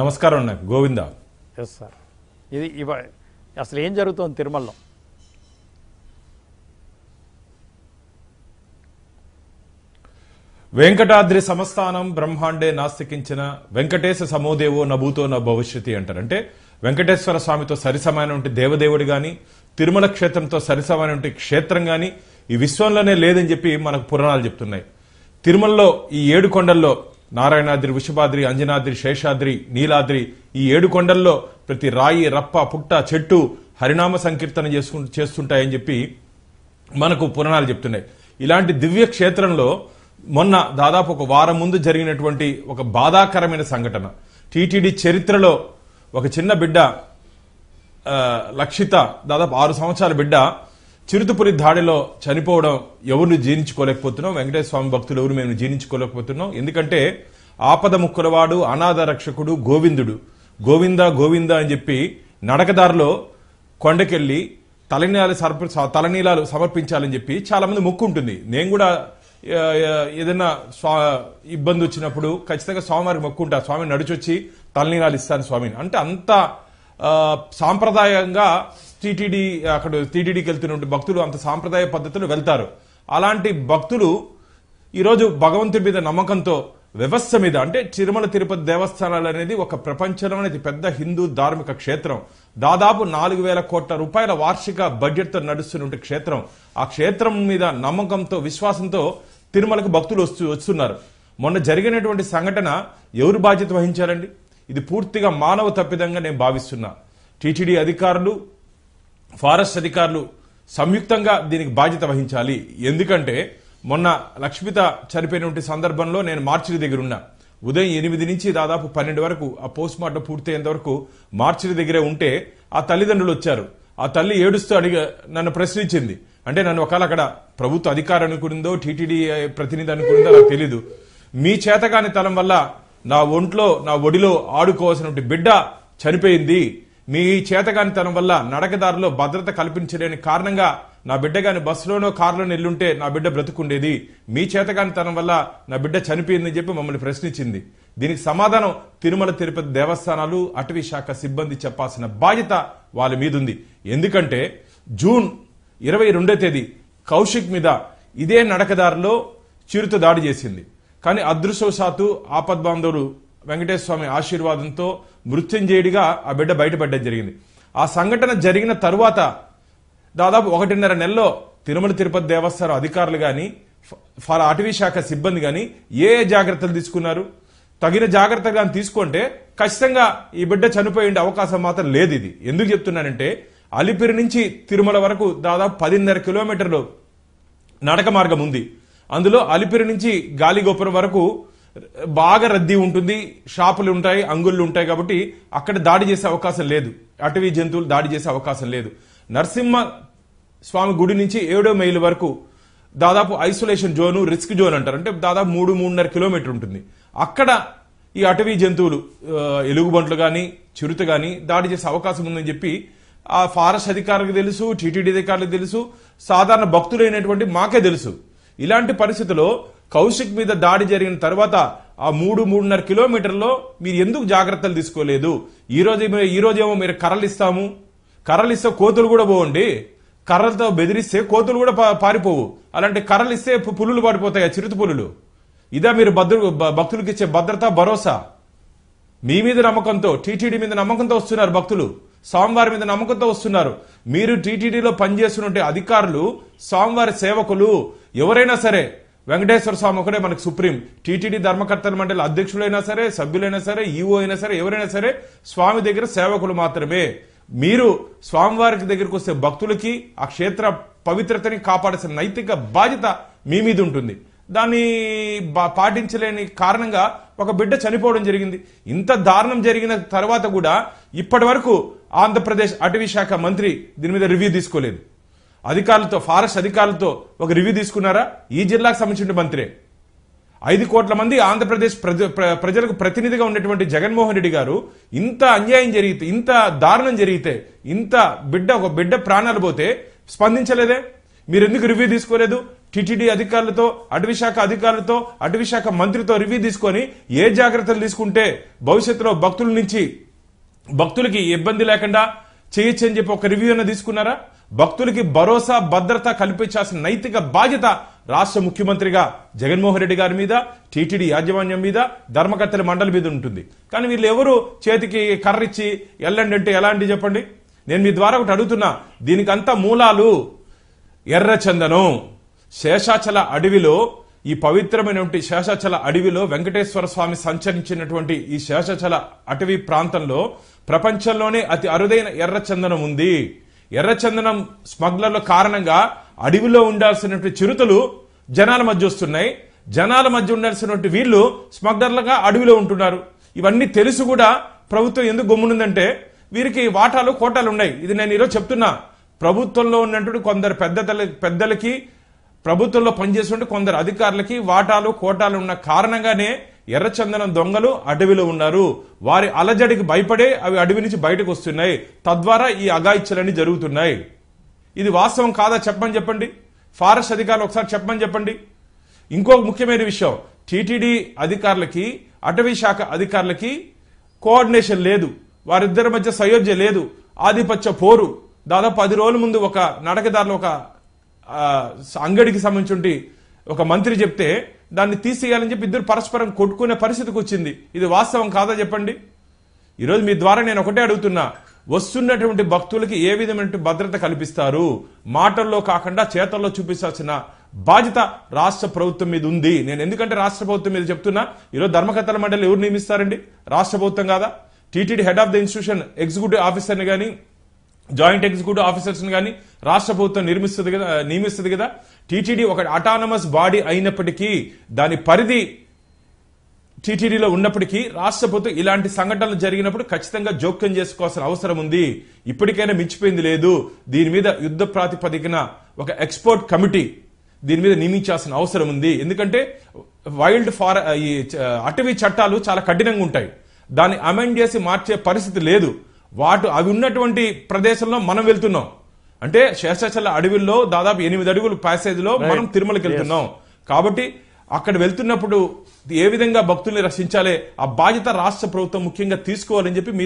నమస్కారం నాకు Govinda yes sir ఇది ఇవ అసలు ఏం జరుగుతుంది తిరుమలలో వెంకటాద్రి సమస్థానం బ్రహ్మాండే నాస్తికించిన వెంకటేశ సమోదేవో నభూతో నా భవిష్యతి అంటారు అంటే వెంకటేశ్వర స్వామితో సరిసమైన దేవదేవుడు గాని తిరుమల క్షేత్రంతో సరిసమైన క్షేత్రం గాని ఈ విశ్వంలోనే లేదని చెప్పి మనకు పురాణాలు చెప్తున్నాయి తిరుమలలో ఈ ఏడు కొండల్లో నారాయణాద్రి వృషభాద్రి అంజనాద్రి శేషాద్రి నీలాద్రి ఈ ఏడు కొండల్లో ప్రతి రాయి రప్ప పుట్ట చెట్టు హరినామ సంకీర్తన చేసుకు చేస్తుంటాయని చెప్పి మనకు పురాణాలు చెప్తున్నాయి ఇలాంటి దివ్య క్షేత్రంలో మొన్న దాదాపు ఒక వారం ముందు జరిగినటువంటి ఒక బాధాకరమైన సంఘటన టీటీడీ చరిత్రలో ఒక చిన్న బిడ్డ లక్షిత దాదాపు ఆరు సంవత్సరాల బిడ్డ చిరుతపురి దాడిలో చనిపోవడం ఎవరిని జీర్ణించుకోలేకపోతున్నాం వెంకటేశ్వర స్వామి భక్తులు ఎవరు మేము జీర్ణించుకోలేకపోతున్నాం ఎందుకంటే ఆపద ముక్కలవాడు అనాథ రక్షకుడు గోవిందుడు గోవింద గోవింద అని చెప్పి నడకదారిలో కొండకెళ్ళి తలనీలాలు సర్ప తలనీలాలు సమర్పించాలని చెప్పి చాలామంది ముక్కు ఉంటుంది నేను కూడా ఏదైనా స్వా ఇబ్బంది వచ్చినప్పుడు ఖచ్చితంగా స్వామివారికి మొక్కుంటా స్వామిని నడిచొచ్చి తలనీలాలు ఇస్తాను స్వామిని అంటే అంత సాంప్రదాయంగా టీటీడీ అక్కడ టీటీడీకి వెళ్తున్న భక్తులు అంత సాంప్రదాయ పద్ధతులు వెళ్తారు అలాంటి భక్తులు ఈరోజు భగవంతుడి మీద నమ్మకంతో వ్యవస్థ మీద అంటే తిరుమల తిరుపతి దేవస్థానాలు అనేది ఒక ప్రపంచంలో అనేది పెద్ద హిందూ ధార్మిక క్షేత్రం దాదాపు నాలుగు వేల కోట్ల రూపాయల వార్షిక బడ్జెట్తో నడుస్తున్న క్షేత్రం ఆ క్షేత్రం మీద నమ్మకంతో విశ్వాసంతో తిరుమలకు భక్తులు వస్తు వస్తున్నారు మొన్న జరిగినటువంటి సంఘటన ఎవరు బాధ్యత వహించారండి ఇది పూర్తిగా మానవ తప్పిదంగా నేను భావిస్తున్నా టీటీడీ అధికారులు ఫారెస్ట్ అధికారులు సంయుక్తంగా దీనికి బాధ్యత వహించాలి ఎందుకంటే మొన్న లక్ష్మిత చనిపోయినటువంటి సందర్భంలో నేను మార్చిరి దగ్గర ఉన్నా ఉదయం ఎనిమిది నుంచి దాదాపు పన్నెండు వరకు ఆ పోస్ట్ మార్టం పూర్తయ్యేంత వరకు మార్చిరి దగ్గరే ఉంటే ఆ తల్లిదండ్రులు వచ్చారు ఆ తల్లి ఏడుస్తూ అడిగ నన్ను ప్రశ్నించింది అంటే నన్ను ఒకవేళ అక్కడ ప్రభుత్వ అధికారం అనుకుందో టీటీడీ ప్రతినిధి అనుకుందో నాకు తెలీదు మీ చేతగాని తలం వల్ల నా ఒంట్లో నా ఒడిలో ఆడుకోవాల్సినటువంటి బిడ్డ చనిపోయింది మీ చేతగానితనం వల్ల నడకదారిలో భద్రత కల్పించలేని కారణంగా నా బిడ్డ గాని బస్సులోనో కారులోనో ఎల్లుంటే నా బిడ్డ బ్రతుకుండేది మీ చేతగానితనం వల్ల నా బిడ్డ చనిపోయిందని చెప్పి మమ్మల్ని ప్రశ్నించింది దీనికి సమాధానం తిరుమల తిరుపతి దేవస్థానాలు అటవీ శాఖ సిబ్బంది చెప్పాల్సిన బాధ్యత వాళ్ళ మీదుంది ఎందుకంటే జూన్ ఇరవై రెండో తేదీ కౌశిక్ మీద ఇదే నడకదారిలో చిరుత దాడి చేసింది కానీ అదృష్టవశాత్తు ఆపద్బాంధవులు వెంకటేశ్వర స్వామి ఆశీర్వాదంతో మృత్యుంజయుడిగా ఆ బిడ్డ బయటపడ్డం జరిగింది ఆ సంఘటన జరిగిన తరువాత దాదాపు ఒకటిన్నర నెలలో తిరుమల తిరుపతి దేవస్థానం అధికారులు కానీ ఫల అటవీ శాఖ సిబ్బంది కానీ ఏ జాగ్రత్తలు తీసుకున్నారు తగిన జాగ్రత్తగా కానీ తీసుకుంటే ఖచ్చితంగా ఈ బిడ్డ చనిపోయే అవకాశం మాత్రం లేదు ఇది ఎందుకు చెప్తున్నానంటే అలిపిరి నుంచి తిరుమల వరకు దాదాపు పదిన్నర కిలోమీటర్లు నడక మార్గం ఉంది అందులో అలిపిరి నుంచి గాలిగోపురం వరకు బాగా రద్దీ ఉంటుంది షాపులు ఉంటాయి అంగుళ్ళు ఉంటాయి కాబట్టి అక్కడ దాడి చేసే అవకాశం లేదు అటవీ జంతువులు దాడి చేసే అవకాశం లేదు నరసింహ స్వామి గుడి నుంచి ఏడో మైల్ వరకు దాదాపు ఐసోలేషన్ జోను రిస్క్ జోన్ అంటారు అంటే దాదాపు మూడు మూడున్నర కిలోమీటర్ ఉంటుంది అక్కడ ఈ అటవీ జంతువులు ఎలుగుబంట్లు కానీ చిరుత కానీ దాడి చేసే అవకాశం ఉందని చెప్పి ఆ ఫారెస్ట్ అధికారులకు తెలుసు టీటీడీ అధికారులకు తెలుసు సాధారణ భక్తులైనటువంటి మాకే తెలుసు ఇలాంటి పరిస్థితిలో కౌశిక్ మీద దాడి జరిగిన తర్వాత ఆ మూడు మూడున్నర కిలోమీటర్లో మీరు ఎందుకు జాగ్రత్తలు తీసుకోలేదు ఈరోజు ఈరోజు ఏమో మీరు కర్రలు ఇస్తాము కర్రలు ఇస్తే కోతులు కూడా పోవండి కర్రలతో బెదిరిస్తే కోతులు కూడా పారిపోవు అలాంటి కర్రలు ఇస్తే పులులు పారిపోతాయి చిరుత పులులు ఇదే మీరు భద్రు భక్తులకు ఇచ్చే భద్రత భరోసా మీ మీద నమ్మకంతో టీటీడీ మీద నమ్మకంతో వస్తున్నారు భక్తులు స్వామివారి మీద నమ్మకంతో వస్తున్నారు మీరు టీటీడీలో పనిచేస్తున్న అధికారులు స్వామివారి సేవకులు ఎవరైనా సరే వెంకటేశ్వర స్వామి ఒకటే మనకు సుప్రీం టీటీడీ ధర్మకర్తల మండలి అధ్యక్షులైనా సరే సభ్యులైనా సరే ఈఓ అయినా సరే ఎవరైనా సరే స్వామి దగ్గర సేవకులు మాత్రమే మీరు స్వామివారికి దగ్గరకు వస్తే భక్తులకి ఆ క్షేత్ర పవిత్రతని కాపాడాల్సిన నైతిక బాధ్యత మీ మీద ఉంటుంది దాన్ని పాటించలేని కారణంగా ఒక బిడ్డ చనిపోవడం జరిగింది ఇంత దారుణం జరిగిన తర్వాత కూడా ఇప్పటి వరకు ఆంధ్రప్రదేశ్ అటవీ శాఖ మంత్రి దీని మీద రివ్యూ తీసుకోలేదు అధికారులతో ఫారెస్ట్ అధికారులతో ఒక రివ్యూ తీసుకున్నారా ఈ జిల్లాకు సంబంధించిన మంత్రే ఐదు కోట్ల మంది ఆంధ్రప్రదేశ్ ప్రజలకు ప్రతినిధిగా ఉన్నటువంటి జగన్మోహన్ రెడ్డి గారు ఇంత అన్యాయం జరిగితే ఇంత దారుణం జరిగితే ఇంత బిడ్డ ఒక బిడ్డ ప్రాణాలు పోతే స్పందించలేదే మీరు ఎందుకు రివ్యూ తీసుకోలేదు టీటీడీ అధికారులతో అటవీశాఖ అధికారులతో అటవీశాఖ మంత్రితో రివ్యూ తీసుకొని ఏ జాగ్రత్తలు తీసుకుంటే భవిష్యత్తులో భక్తుల నుంచి భక్తులకి ఇబ్బంది లేకుండా చేయొచ్చు అని చెప్పి ఒక రివ్యూ అయినా తీసుకున్నారా భక్తులకి భరోసా భద్రత కల్పించాల్సిన నైతిక బాధ్యత రాష్ట్ర ముఖ్యమంత్రిగా జగన్మోహన్ రెడ్డి గారి మీద టీటీడీ యాజమాన్యం మీద ధర్మకర్తల మండలి మీద ఉంటుంది కానీ వీళ్ళు ఎవరు చేతికి కర్రిచ్చి ఎల్లండి అంటే అండి చెప్పండి నేను మీ ద్వారా ఒకటి అడుగుతున్నా దీనికంతా మూలాలు ఎర్రచందనం శేషాచల అడవిలో ఈ పవిత్రమైనటువంటి శేషాచల అడవిలో వెంకటేశ్వర స్వామి సంచరించినటువంటి ఈ శేషాచల అటవీ ప్రాంతంలో ప్రపంచంలోనే అతి అరుదైన ఎర్రచందనం ఉంది ఎర్రచందనం స్మగ్లర్ల కారణంగా అడవిలో ఉండాల్సినటువంటి చిరుతలు జనాల మధ్య వస్తున్నాయి జనాల మధ్య ఉండాల్సినటువంటి వీళ్ళు స్మగ్లర్లుగా అడవిలో ఉంటున్నారు ఇవన్నీ తెలుసు కూడా ప్రభుత్వం ఎందుకు గమ్మునుందంటే వీరికి వాటాలు కోటాలు ఉన్నాయి ఇది నేను ఈరోజు చెప్తున్నా ప్రభుత్వంలో ఉన్నటువంటి కొందరు పెద్ద పెద్దలకి ప్రభుత్వంలో పనిచేస్తుంటే కొందరు అధికారులకి వాటాలు కోటాలు ఉన్న కారణంగానే ఎర్రచందనం దొంగలు అడవిలో ఉన్నారు వారి అలజడికి భయపడే అవి అడవి నుంచి బయటకు వస్తున్నాయి తద్వారా ఈ అగాయిచ్చలన్నీ జరుగుతున్నాయి ఇది వాస్తవం కాదా చెప్పమని చెప్పండి ఫారెస్ట్ అధికారులు ఒకసారి చెప్పమని చెప్పండి ఇంకొక ముఖ్యమైన విషయం టీటీడీ అధికారులకి అటవీ శాఖ అధికారులకి కోఆర్డినేషన్ లేదు వారిద్దరి మధ్య సయోధ్య లేదు ఆధిపత్య పోరు దాదాపు పది రోజుల ముందు ఒక నడకదారులు ఒక అంగడికి సంబంధించి ఒక మంత్రి చెప్తే దాన్ని తీసేయాలని చెప్పి ఇద్దరు పరస్పరం కొట్టుకునే పరిస్థితికి వచ్చింది ఇది వాస్తవం కాదా చెప్పండి ఈరోజు మీ ద్వారా నేను ఒకటే అడుగుతున్నా వస్తున్నటువంటి భక్తులకి ఏ విధమైన భద్రత కల్పిస్తారు మాటల్లో కాకుండా చేతల్లో చూపించాల్సిన బాధ్యత రాష్ట్ర ప్రభుత్వం మీద ఉంది నేను ఎందుకంటే రాష్ట్ర ప్రభుత్వం మీద చెప్తున్నా ఈరోజు ధర్మకర్తల మండలి ఎవరు నియమిస్తారండి రాష్ట్ర ప్రభుత్వం కాదా TTD head of the institution executive ఆఫీసర్ని కానీ జాయింట్ ఎగ్జిక్యూటివ్ ఆఫీసర్స్ని కానీ రాష్ట్ర ప్రభుత్వం నిర్మిస్తుంది కదా నియమిస్తుంది కదా టీటీడీ ఒక అటానమస్ బాడీ అయినప్పటికీ దాని పరిధి టీటీడీలో ఉన్నప్పటికీ రాష్ట్ర ప్రభుత్వం ఇలాంటి సంఘటనలు జరిగినప్పుడు ఖచ్చితంగా జోక్యం చేసుకోవాల్సిన అవసరం ఉంది ఇప్పటికైనా మించిపోయింది లేదు దీని మీద యుద్ధ ప్రాతిపదికన ఒక ఎక్స్పోర్ట్ కమిటీ దీని మీద నియమించాల్సిన అవసరం ఉంది ఎందుకంటే వైల్డ్ ఫార ఈ అటవీ చట్టాలు చాలా కఠినంగా ఉంటాయి దాన్ని అమెండ్ చేసి మార్చే పరిస్థితి లేదు వాటి అవి ఉన్నటువంటి ప్రదేశంలో మనం వెళ్తున్నాం అంటే శేషాచల అడవిల్లో దాదాపు ఎనిమిది అడుగులు లో మనం తిరుమలకి వెళ్తున్నాం కాబట్టి అక్కడ వెళ్తున్నప్పుడు ఏ విధంగా భక్తుల్ని రక్షించాలి ఆ బాధ్యత రాష్ట్ర ప్రభుత్వం ముఖ్యంగా తీసుకోవాలని చెప్పి